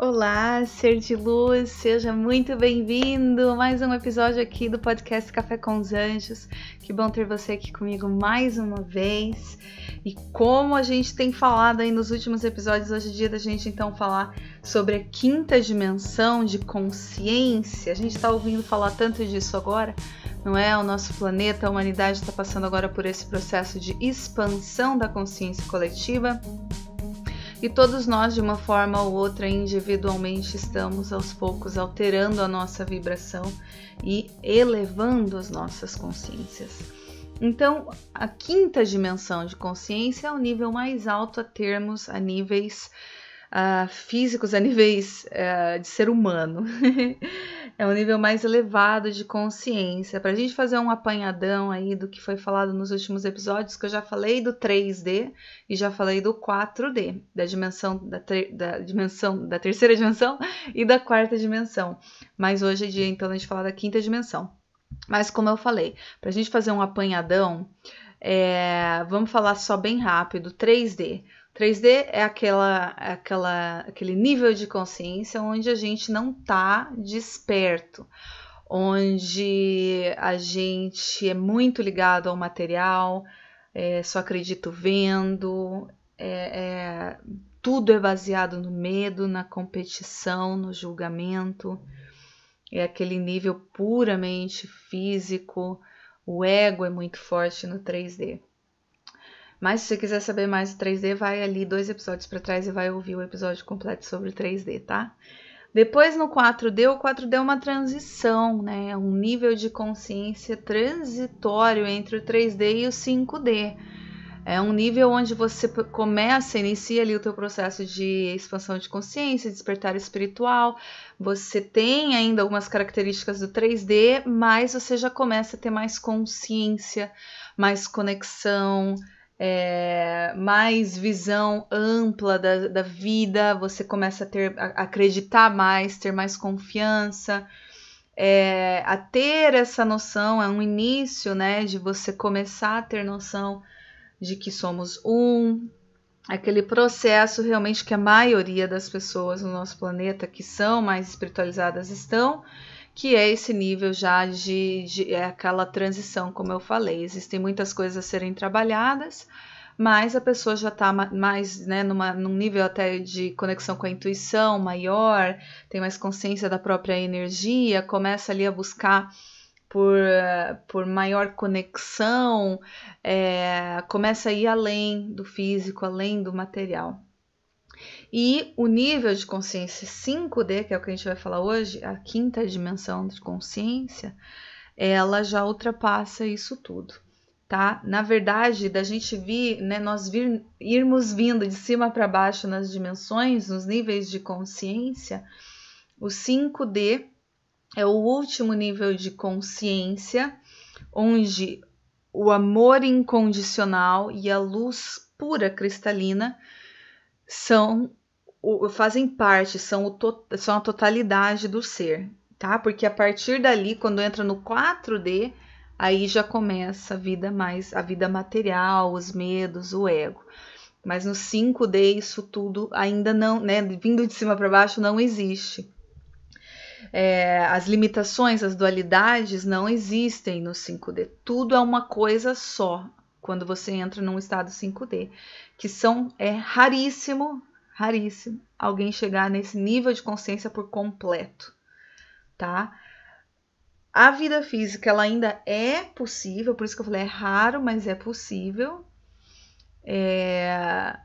Olá, ser de luz, seja muito bem-vindo a mais um episódio aqui do podcast Café com os Anjos. Que bom ter você aqui comigo mais uma vez. E como a gente tem falado aí nos últimos episódios, hoje é dia da gente então falar sobre a quinta dimensão de consciência. A gente está ouvindo falar tanto disso agora, não é? O nosso planeta, a humanidade está passando agora por esse processo de expansão da consciência coletiva. E todos nós, de uma forma ou outra, individualmente, estamos aos poucos alterando a nossa vibração e elevando as nossas consciências. Então, a quinta dimensão de consciência é o nível mais alto a termos a níveis uh, físicos, a níveis uh, de ser humano. é um nível mais elevado de consciência. Para a gente fazer um apanhadão aí do que foi falado nos últimos episódios, que eu já falei do 3D e já falei do 4D, da dimensão da, ter, da dimensão da terceira dimensão e da quarta dimensão. Mas hoje é dia então a gente falar da quinta dimensão. Mas como eu falei, para a gente fazer um apanhadão, é, vamos falar só bem rápido 3D. 3D é aquela, é aquela, aquele nível de consciência onde a gente não está desperto, onde a gente é muito ligado ao material, é, só acredito vendo, é, é, tudo é baseado no medo, na competição, no julgamento, é aquele nível puramente físico, o ego é muito forte no 3D. Mas se você quiser saber mais do 3D, vai ali dois episódios para trás e vai ouvir o episódio completo sobre 3D, tá? Depois no 4D, o 4D é uma transição, né? É um nível de consciência transitório entre o 3D e o 5D. É um nível onde você começa, inicia ali o teu processo de expansão de consciência, despertar espiritual. Você tem ainda algumas características do 3D, mas você já começa a ter mais consciência, mais conexão, é, mais visão ampla da, da vida, você começa a ter a acreditar mais, ter mais confiança, é, a ter essa noção, é um início, né, de você começar a ter noção de que somos um, aquele processo realmente que a maioria das pessoas no nosso planeta que são mais espiritualizadas estão, que é esse nível já de, de é aquela transição, como eu falei. Existem muitas coisas a serem trabalhadas, mas a pessoa já está mais né, numa, num nível até de conexão com a intuição maior, tem mais consciência da própria energia, começa ali a buscar por, por maior conexão, é, começa a ir além do físico, além do material. E o nível de consciência 5D, que é o que a gente vai falar hoje, a quinta dimensão de consciência, ela já ultrapassa isso tudo, tá? Na verdade, da gente vir, né, nós vir, irmos vindo de cima para baixo nas dimensões, nos níveis de consciência, o 5D é o último nível de consciência, onde o amor incondicional e a luz pura cristalina são o, fazem parte, são, o, são a totalidade do ser, tá? Porque a partir dali, quando entra no 4D, aí já começa a vida mais a vida material, os medos, o ego. Mas no 5D isso tudo ainda não, né, vindo de cima para baixo não existe. É, as limitações, as dualidades não existem no 5D. Tudo é uma coisa só quando você entra num estado 5D, que são é raríssimo raríssimo alguém chegar nesse nível de consciência por completo, tá? A vida física ela ainda é possível, por isso que eu falei é raro, mas é possível. É...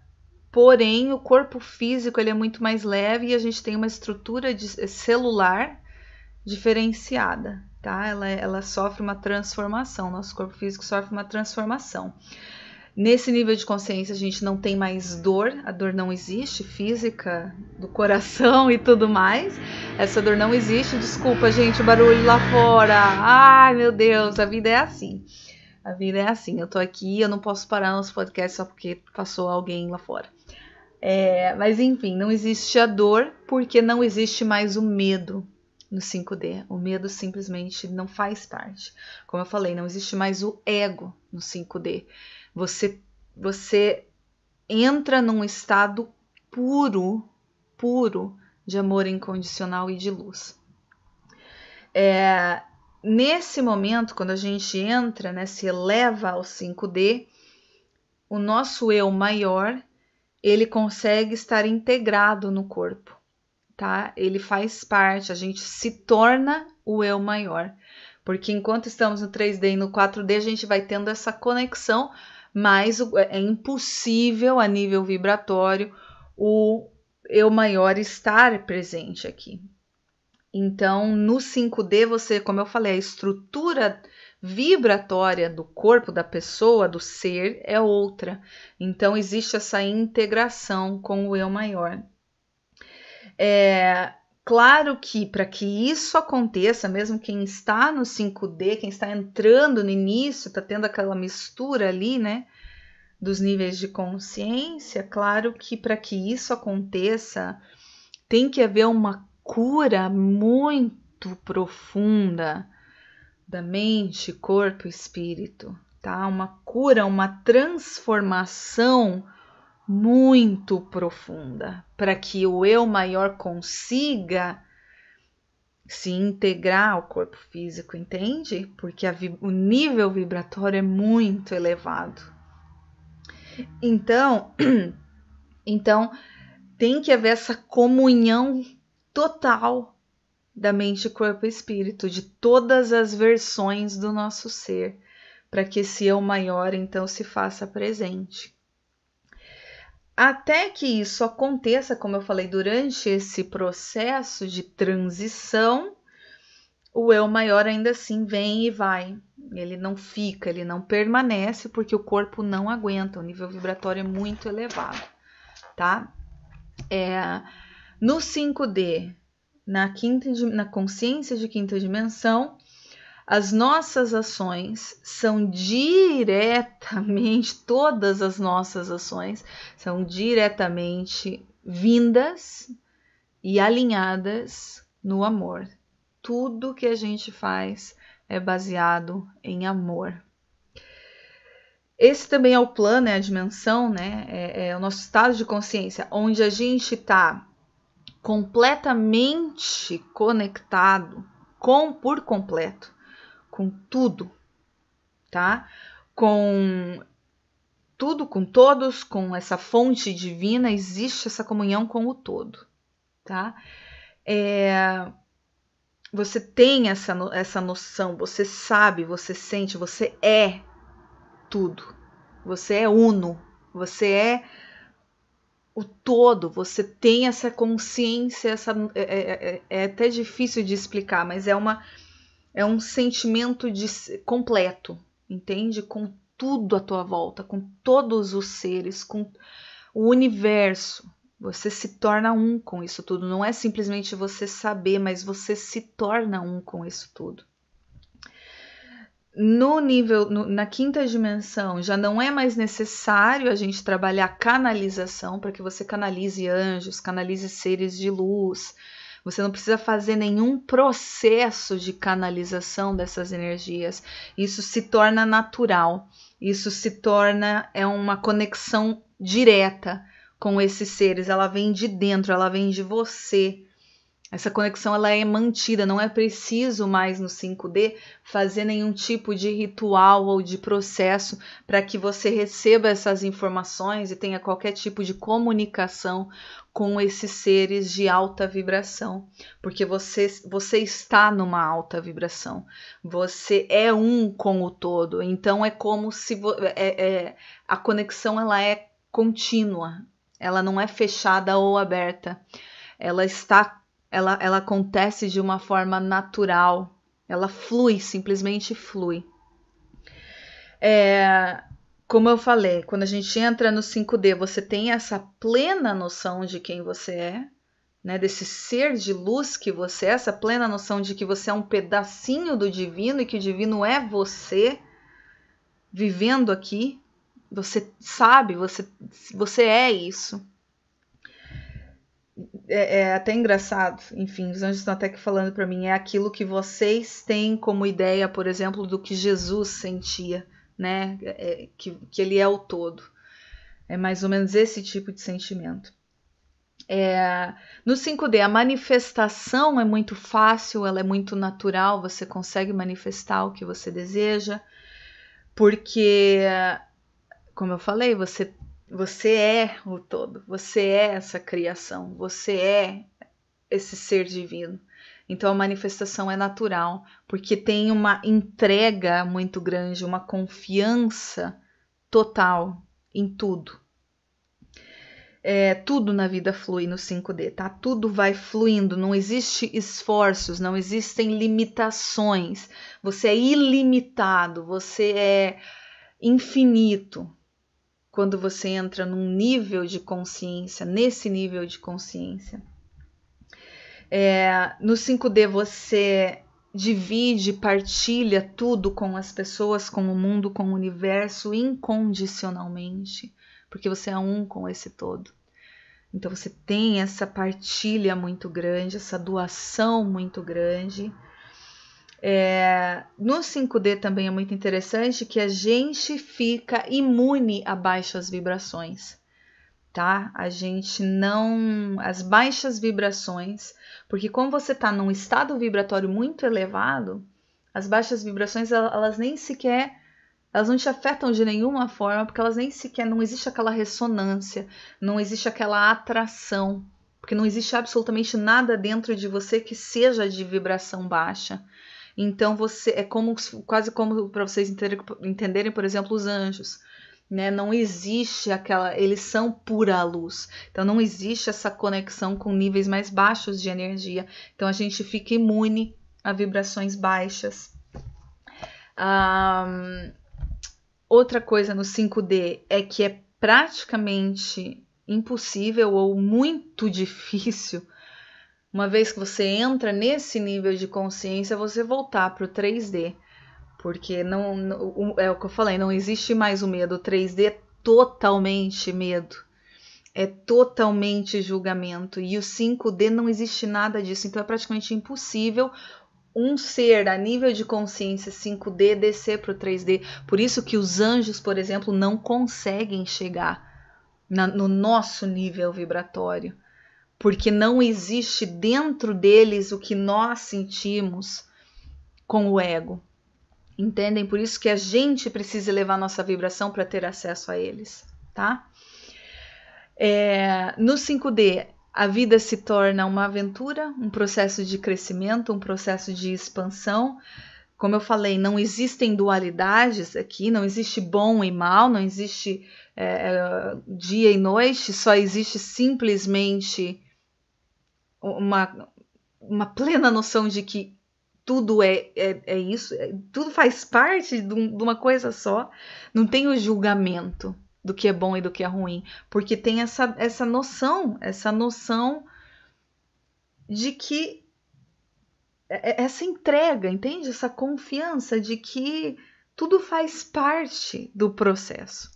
Porém, o corpo físico ele é muito mais leve e a gente tem uma estrutura de eh, celular diferenciada, tá? Ela, é, ela sofre uma transformação, nosso corpo físico sofre uma transformação. Nesse nível de consciência, a gente não tem mais dor, a dor não existe, física, do coração e tudo mais. Essa dor não existe. Desculpa, gente, o barulho lá fora. Ai, meu Deus, a vida é assim. A vida é assim. Eu tô aqui, eu não posso parar nosso podcast só porque passou alguém lá fora. É, mas enfim, não existe a dor porque não existe mais o medo no 5D. O medo simplesmente não faz parte. Como eu falei, não existe mais o ego no 5D. Você, você entra num estado puro, puro de amor incondicional e de luz. É, nesse momento, quando a gente entra, né, se eleva ao 5D, o nosso eu maior ele consegue estar integrado no corpo, tá? Ele faz parte, a gente se torna o eu maior. Porque enquanto estamos no 3D e no 4D, a gente vai tendo essa conexão, mas é, é impossível a nível vibratório o eu maior estar presente aqui. Então, no 5D, você, como eu falei, a estrutura vibratória do corpo da pessoa, do ser, é outra. Então, existe essa integração com o eu maior. É, Claro que para que isso aconteça, mesmo quem está no 5D, quem está entrando no início, está tendo aquela mistura ali, né? Dos níveis de consciência, claro que para que isso aconteça, tem que haver uma cura muito profunda da mente, corpo e espírito, tá? Uma cura, uma transformação muito profunda para que o eu maior consiga se integrar ao corpo físico, entende? Porque o nível vibratório é muito elevado. Então, então tem que haver essa comunhão total da mente, corpo e espírito, de todas as versões do nosso ser, para que esse eu maior então se faça presente. Até que isso aconteça, como eu falei, durante esse processo de transição, o eu maior ainda assim vem e vai. Ele não fica, ele não permanece, porque o corpo não aguenta, o nível vibratório é muito elevado, tá? É, no 5D, na, quinta, na consciência de quinta dimensão, as nossas ações são diretamente, todas as nossas ações são diretamente vindas e alinhadas no amor. Tudo que a gente faz é baseado em amor. Esse também é o plano, é a dimensão, né? É, é o nosso estado de consciência, onde a gente está completamente conectado com por completo com tudo, tá? Com tudo, com todos, com essa fonte divina, existe essa comunhão com o todo, tá? É, você tem essa, essa noção, você sabe, você sente, você é tudo. Você é uno, você é o todo, você tem essa consciência, essa, é, é, é, é até difícil de explicar, mas é uma é um sentimento de completo, entende? Com tudo à tua volta, com todos os seres, com o universo. Você se torna um com isso tudo. Não é simplesmente você saber, mas você se torna um com isso tudo. No nível, no, na quinta dimensão, já não é mais necessário a gente trabalhar canalização para que você canalize anjos, canalize seres de luz, você não precisa fazer nenhum processo de canalização dessas energias. Isso se torna natural. Isso se torna é uma conexão direta com esses seres. Ela vem de dentro, ela vem de você. Essa conexão ela é mantida, não é preciso mais no 5D fazer nenhum tipo de ritual ou de processo para que você receba essas informações e tenha qualquer tipo de comunicação com esses seres de alta vibração, porque você, você está numa alta vibração, você é um com o todo, então é como se é, é, a conexão ela é contínua, ela não é fechada ou aberta, ela está ela, ela acontece de uma forma natural, ela flui, simplesmente flui. É, como eu falei, quando a gente entra no 5D, você tem essa plena noção de quem você é, né, desse ser de luz que você é, essa plena noção de que você é um pedacinho do divino e que o divino é você vivendo aqui. Você sabe, você, você é isso é, é, até engraçado, enfim, os anjos estão até que falando para mim, é aquilo que vocês têm como ideia, por exemplo, do que Jesus sentia, né? É, que, que ele é o todo. É mais ou menos esse tipo de sentimento. É, no 5D, a manifestação é muito fácil, ela é muito natural, você consegue manifestar o que você deseja, porque, como eu falei, você você é o todo, você é essa criação, você é esse ser divino. Então a manifestação é natural, porque tem uma entrega muito grande, uma confiança total em tudo. É, tudo na vida flui no 5D, tá? Tudo vai fluindo, não existe esforços, não existem limitações. Você é ilimitado, você é infinito, quando você entra num nível de consciência, nesse nível de consciência. É, no 5D você divide, partilha tudo com as pessoas, com o mundo, com o universo incondicionalmente, porque você é um com esse todo. Então você tem essa partilha muito grande, essa doação muito grande é, no 5D também é muito interessante que a gente fica imune a baixas vibrações, tá? A gente não. As baixas vibrações, porque como você está num estado vibratório muito elevado, as baixas vibrações elas nem sequer. Elas não te afetam de nenhuma forma, porque elas nem sequer. Não existe aquela ressonância, não existe aquela atração, porque não existe absolutamente nada dentro de você que seja de vibração baixa. Então você é como quase como para vocês entenderem, por exemplo, os anjos. Né? Não existe aquela. Eles são pura luz. Então não existe essa conexão com níveis mais baixos de energia. Então a gente fica imune a vibrações baixas. Um, outra coisa no 5D é que é praticamente impossível ou muito difícil uma vez que você entra nesse nível de consciência, você voltar para o 3D, porque não, não, é o que eu falei, não existe mais o medo. O 3D é totalmente medo, é totalmente julgamento e o 5D não existe nada disso, então é praticamente impossível um ser a nível de consciência 5D descer para o 3D. Por isso que os anjos, por exemplo, não conseguem chegar na, no nosso nível vibratório porque não existe dentro deles o que nós sentimos com o ego. Entendem? Por isso que a gente precisa levar nossa vibração para ter acesso a eles, tá? É, no 5D, a vida se torna uma aventura, um processo de crescimento, um processo de expansão. Como eu falei, não existem dualidades aqui, não existe bom e mal, não existe é, é dia e noite, só existe simplesmente uma, uma plena noção de que tudo é, é, é isso, é, tudo faz parte de, um, de uma coisa só. Não tem o julgamento do que é bom e do que é ruim, porque tem essa, essa noção, essa noção de que é, é, essa entrega, entende? Essa confiança de que tudo faz parte do processo.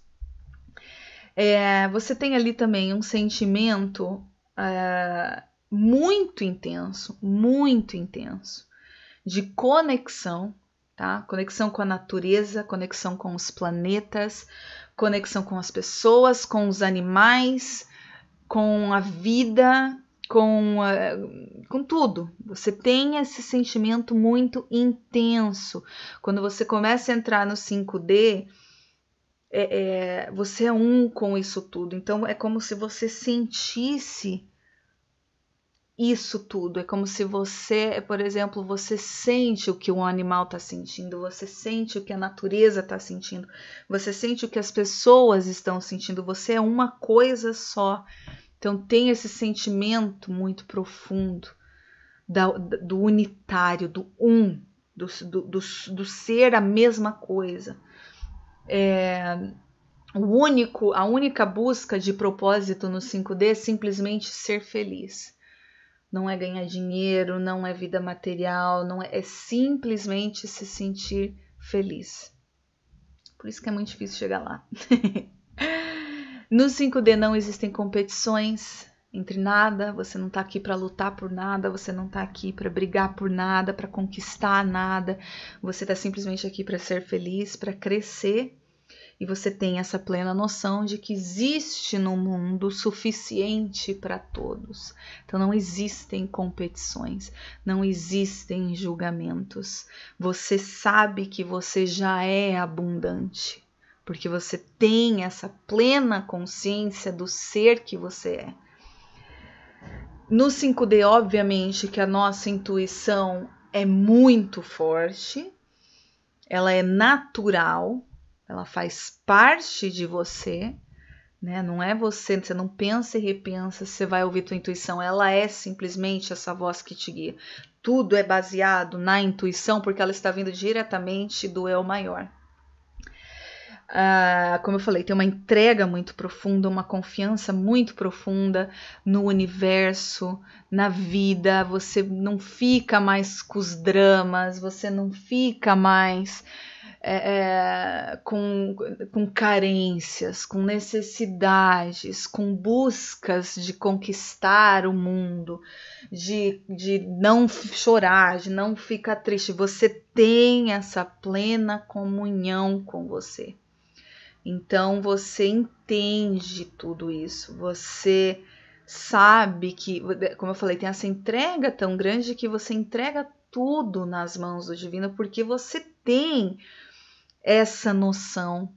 É, você tem ali também um sentimento uh, muito intenso, muito intenso de conexão, tá? Conexão com a natureza, conexão com os planetas, conexão com as pessoas, com os animais, com a vida, com, uh, com tudo. Você tem esse sentimento muito intenso. Quando você começa a entrar no 5D, é, é, você é um com isso tudo. Então é como se você sentisse isso tudo. É como se você, por exemplo, você sente o que um animal está sentindo, você sente o que a natureza está sentindo, você sente o que as pessoas estão sentindo, você é uma coisa só. Então tem esse sentimento muito profundo da, do unitário, do um, do, do, do, do ser a mesma coisa. É, o único, a única busca de propósito no 5D é simplesmente ser feliz não é ganhar dinheiro, não é vida material, não é, é simplesmente se sentir feliz. Por isso que é muito difícil chegar lá. no 5D não existem competições entre nada, você não está aqui para lutar por nada, você não está aqui para brigar por nada, para conquistar nada. Você está simplesmente aqui para ser feliz, para crescer e você tem essa plena noção de que existe no mundo suficiente para todos. Então não existem competições, não existem julgamentos. Você sabe que você já é abundante, porque você tem essa plena consciência do ser que você é. No 5D, obviamente que a nossa intuição é muito forte, ela é natural, ela faz parte de você, né? Não é você, você não pensa e repensa, você vai ouvir tua intuição, ela é simplesmente essa voz que te guia. Tudo é baseado na intuição porque ela está vindo diretamente do eu maior. Ah, como eu falei, tem uma entrega muito profunda, uma confiança muito profunda no universo, na vida. Você não fica mais com os dramas, você não fica mais é, é, com, com carências, com necessidades, com buscas de conquistar o mundo, de, de não chorar, de não ficar triste. Você tem essa plena comunhão com você. Então você entende tudo isso, você sabe que, como eu falei, tem essa entrega tão grande que você entrega tudo nas mãos do divino, porque você tem essa noção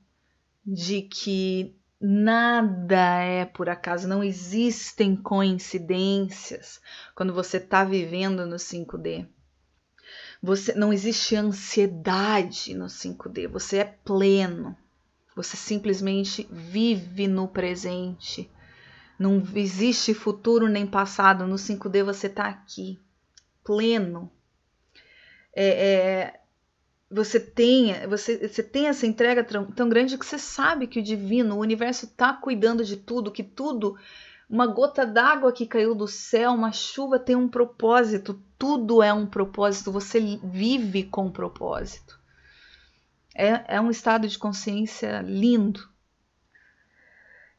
de que nada é por acaso, não existem coincidências quando você está vivendo no 5D. Você não existe ansiedade no 5D, você é pleno. Você simplesmente vive no presente. Não existe futuro nem passado. No 5D você está aqui, pleno, é, é, você tenha, você, você tem essa entrega tão, tão, grande que você sabe que o divino, o universo está cuidando de tudo, que tudo, uma gota d'água que caiu do céu, uma chuva tem um propósito, tudo é um propósito, você vive com um propósito. É, é um estado de consciência lindo.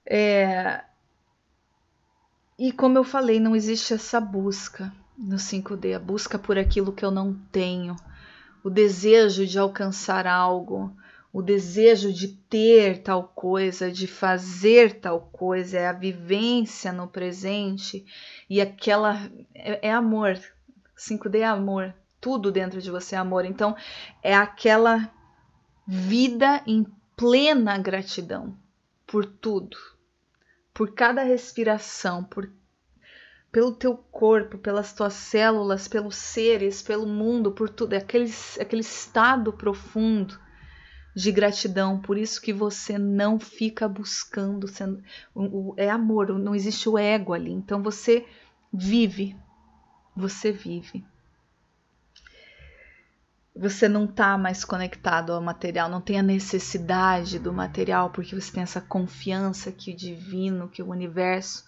É, e como eu falei, não existe essa busca. No 5D, a busca por aquilo que eu não tenho, o desejo de alcançar algo, o desejo de ter tal coisa, de fazer tal coisa, é a vivência no presente e aquela é, é amor. 5D é amor, tudo dentro de você é amor. Então é aquela vida em plena gratidão por tudo, por cada respiração, por pelo teu corpo, pelas tuas células, pelos seres, pelo mundo, por tudo, é aquele, é aquele estado profundo de gratidão, por isso que você não fica buscando, sendo, o, o, é amor, não existe o ego ali, então você vive, você vive. Você não está mais conectado ao material, não tem a necessidade do material, porque você tem essa confiança que o divino, que o universo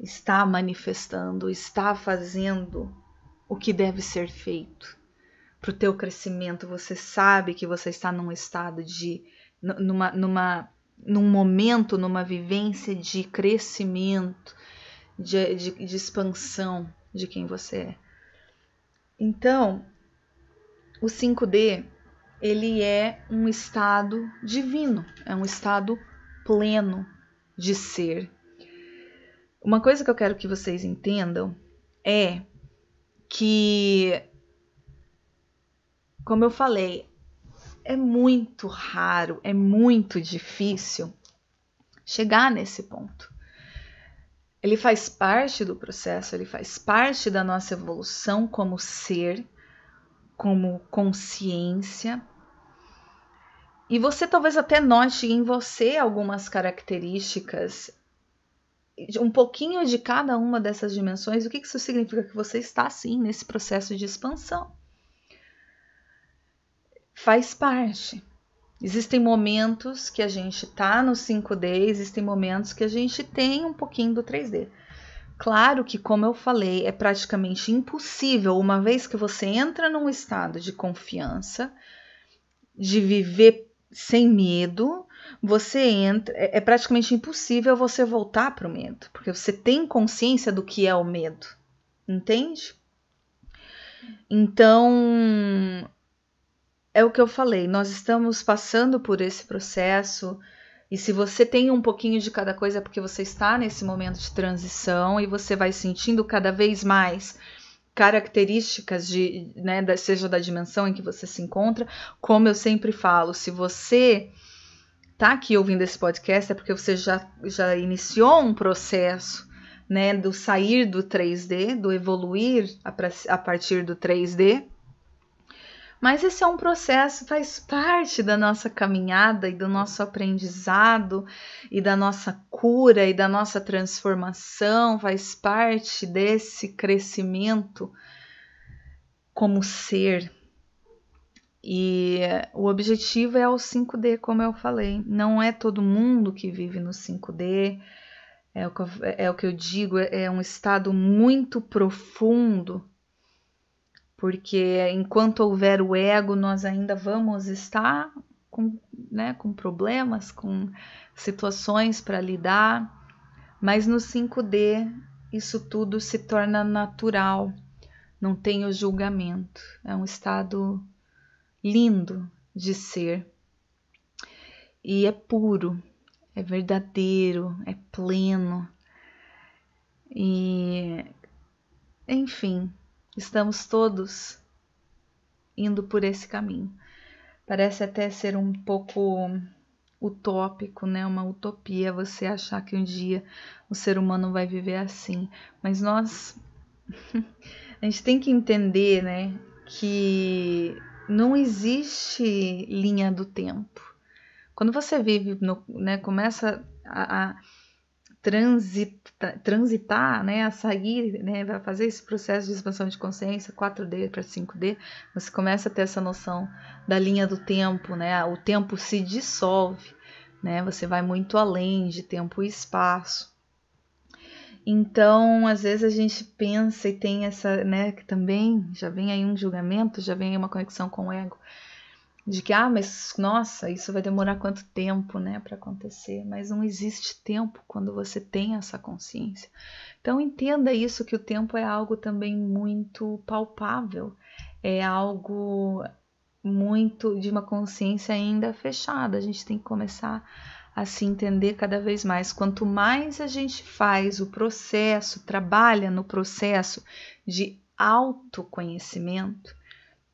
está manifestando, está fazendo o que deve ser feito para o teu crescimento. Você sabe que você está num estado de numa numa num momento, numa vivência de crescimento, de, de, de expansão de quem você é. Então, o 5D ele é um estado divino, é um estado pleno de ser uma coisa que eu quero que vocês entendam é que, como eu falei, é muito raro, é muito difícil chegar nesse ponto. Ele faz parte do processo, ele faz parte da nossa evolução como ser, como consciência. E você talvez até note em você algumas características um pouquinho de cada uma dessas dimensões, o que isso significa? Que você está sim nesse processo de expansão. Faz parte. Existem momentos que a gente está no 5D, existem momentos que a gente tem um pouquinho do 3D. Claro que, como eu falei, é praticamente impossível, uma vez que você entra num estado de confiança, de viver sem medo, você entra, é, é praticamente impossível você voltar para o medo, porque você tem consciência do que é o medo, entende? Então, é o que eu falei, nós estamos passando por esse processo. E se você tem um pouquinho de cada coisa, é porque você está nesse momento de transição e você vai sentindo cada vez mais características de, né, seja da dimensão em que você se encontra. Como eu sempre falo, se você tá aqui ouvindo esse podcast é porque você já, já iniciou um processo né, do sair do 3D, do evoluir a, a partir do 3D. Mas esse é um processo, faz parte da nossa caminhada e do nosso aprendizado e da nossa cura e da nossa transformação, faz parte desse crescimento como ser, e o objetivo é o 5D, como eu falei. Não é todo mundo que vive no 5D. É o que eu, é o que eu digo, é um estado muito profundo, porque enquanto houver o ego, nós ainda vamos estar com, né, com problemas, com situações para lidar. Mas no 5D, isso tudo se torna natural, não tem o julgamento. É um estado lindo de ser e é puro, é verdadeiro, é pleno. E enfim, estamos todos indo por esse caminho. Parece até ser um pouco utópico, né? Uma utopia você achar que um dia o ser humano vai viver assim, mas nós a gente tem que entender, né, que não existe linha do tempo. Quando você vive, no, né, começa a, a transita, transitar, né, a sair, né, a fazer esse processo de expansão de consciência 4D para 5D, você começa a ter essa noção da linha do tempo, né, o tempo se dissolve, né, você vai muito além de tempo e espaço. Então, às vezes a gente pensa e tem essa, né, que também já vem aí um julgamento, já vem aí uma conexão com o ego, de que, ah, mas nossa, isso vai demorar quanto tempo, né, para acontecer. Mas não existe tempo quando você tem essa consciência. Então, entenda isso, que o tempo é algo também muito palpável, é algo muito de uma consciência ainda fechada. A gente tem que começar a a se entender cada vez mais. Quanto mais a gente faz o processo, trabalha no processo de autoconhecimento,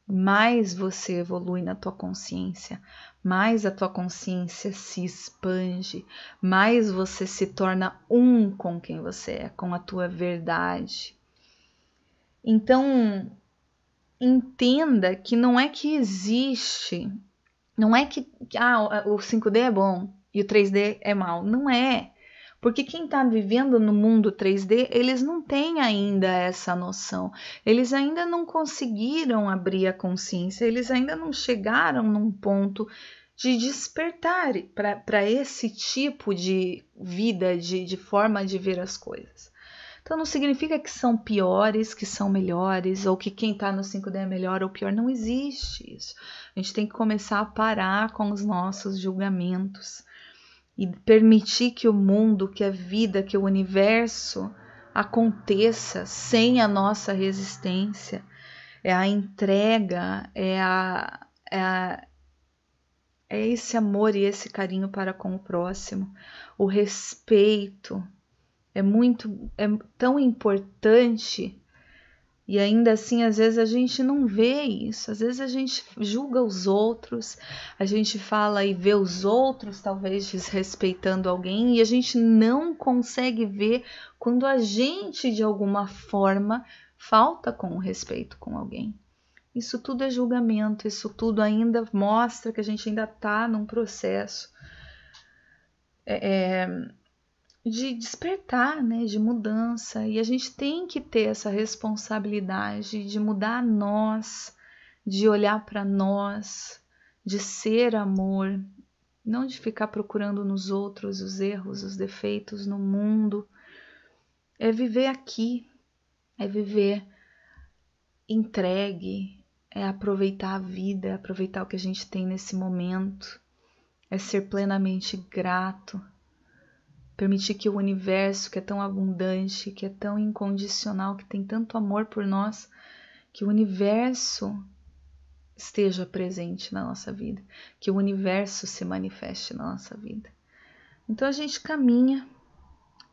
mais você evolui na tua consciência, mais a tua consciência se expande, mais você se torna um com quem você é, com a tua verdade. Então, entenda que não é que existe, não é que ah, o 5D é bom, e o 3D é mal. Não é. Porque quem está vivendo no mundo 3D, eles não têm ainda essa noção. Eles ainda não conseguiram abrir a consciência, eles ainda não chegaram num ponto de despertar para esse tipo de vida, de, de forma de ver as coisas. Então não significa que são piores, que são melhores, ou que quem está no 5D é melhor ou pior. Não existe isso. A gente tem que começar a parar com os nossos julgamentos e permitir que o mundo, que a vida, que o universo aconteça sem a nossa resistência. É a entrega, é, a, é, a, é esse amor e esse carinho para com o próximo, o respeito. É muito, é tão importante e ainda assim, às vezes a gente não vê isso, às vezes a gente julga os outros, a gente fala e vê os outros talvez desrespeitando alguém e a gente não consegue ver quando a gente de alguma forma falta com o respeito com alguém. Isso tudo é julgamento, isso tudo ainda mostra que a gente ainda está num processo é, é de despertar, né, de mudança, e a gente tem que ter essa responsabilidade de mudar nós, de olhar para nós, de ser amor, não de ficar procurando nos outros os erros, os defeitos no mundo. É viver aqui, é viver entregue, é aproveitar a vida, é aproveitar o que a gente tem nesse momento, é ser plenamente grato permitir que o universo, que é tão abundante, que é tão incondicional, que tem tanto amor por nós, que o universo esteja presente na nossa vida, que o universo se manifeste na nossa vida. Então a gente caminha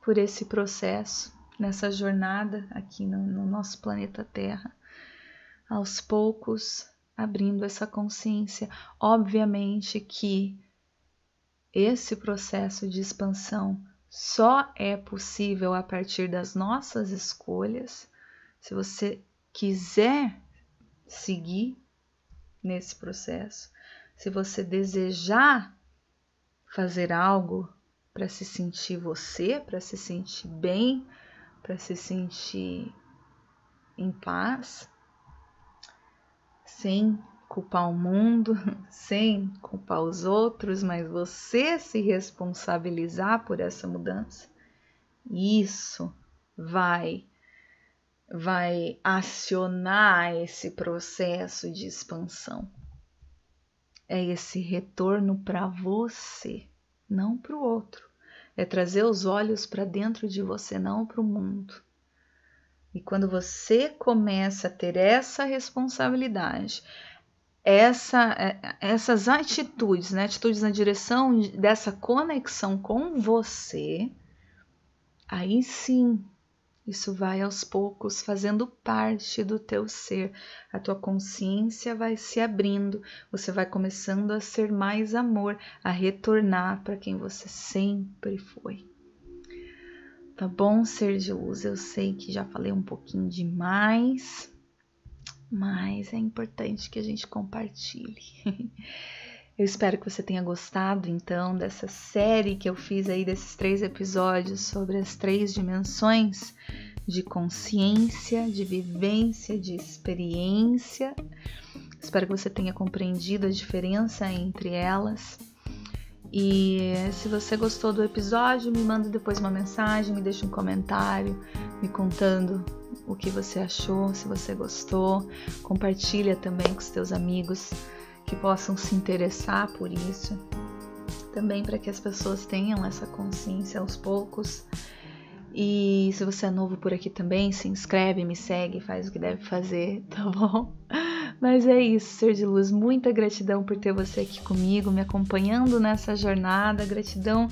por esse processo, nessa jornada aqui no, no nosso planeta Terra, aos poucos abrindo essa consciência. Obviamente que esse processo de expansão só é possível a partir das nossas escolhas. Se você quiser seguir nesse processo, se você desejar fazer algo para se sentir você, para se sentir bem, para se sentir em paz, sem culpar o mundo, sem culpar os outros, mas você se responsabilizar por essa mudança. Isso vai vai acionar esse processo de expansão. É esse retorno para você, não para o outro. É trazer os olhos para dentro de você, não para o mundo. E quando você começa a ter essa responsabilidade, essa, é, essas atitudes, né? atitudes na direção dessa conexão com você, aí sim isso vai aos poucos fazendo parte do teu ser. A tua consciência vai se abrindo, você vai começando a ser mais amor, a retornar para quem você sempre foi. Tá bom, ser de luz? Eu sei que já falei um pouquinho demais mas é importante que a gente compartilhe. Eu espero que você tenha gostado então dessa série que eu fiz aí desses três episódios sobre as três dimensões de consciência, de vivência, de experiência. Espero que você tenha compreendido a diferença entre elas. E se você gostou do episódio, me manda depois uma mensagem, me deixa um comentário me contando o que você achou, se você gostou. Compartilha também com os teus amigos que possam se interessar por isso. Também para que as pessoas tenham essa consciência aos poucos. E se você é novo por aqui também, se inscreve, me segue, faz o que deve fazer, tá bom? Mas é isso, ser de luz. Muita gratidão por ter você aqui comigo, me acompanhando nessa jornada. Gratidão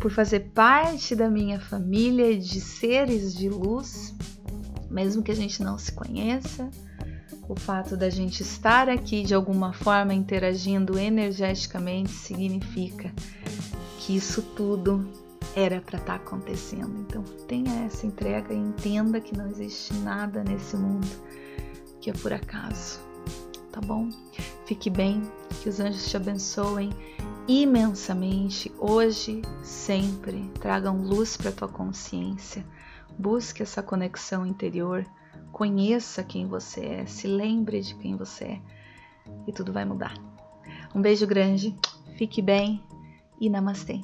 por fazer parte da minha família de seres de luz mesmo que a gente não se conheça, o fato da gente estar aqui de alguma forma interagindo energeticamente significa que isso tudo era para estar tá acontecendo. Então tenha essa entrega e entenda que não existe nada nesse mundo que é por acaso, tá bom? Fique bem, que os anjos te abençoem imensamente hoje, sempre. Tragam luz para tua consciência Busque essa conexão interior, conheça quem você é, se lembre de quem você é e tudo vai mudar. Um beijo grande, fique bem e namastê.